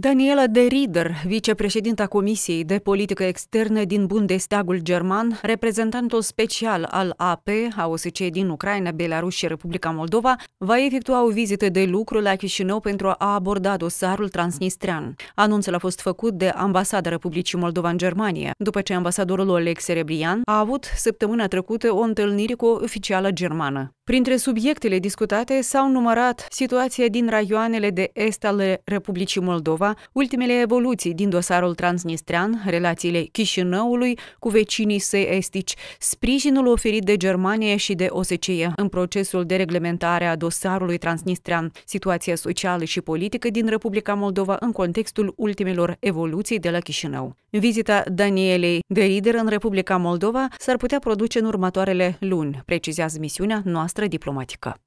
Daniela de Rieder, vicepreședinta Comisiei de Politică Externă din Bundestagul German, reprezentantul special al AP, a OSCE din Ucraina, Belarus și Republica Moldova, va efectua o vizită de lucru la Chișinău pentru a aborda dosarul transnistrean. Anunțul a fost făcut de ambasada Republicii Moldova în Germania, după ce ambasadorul Oleg Serebrian a avut săptămâna trecută o întâlnire cu o oficială germană. Printre subiectele discutate s-au numărat situația din raioanele de est ale Republicii Moldova, ultimele evoluții din dosarul transnistrean, relațiile Chișinăului cu vecinii săi estici, sprijinul oferit de Germania și de OSCE în procesul de reglementare a dosarului transnistrean, situația socială și politică din Republica Moldova în contextul ultimelor evoluții de la Chișinău. Vizita Danielei de lider în Republica Moldova s-ar putea produce în următoarele luni, precizează misiunea noastră noastră diplomatică.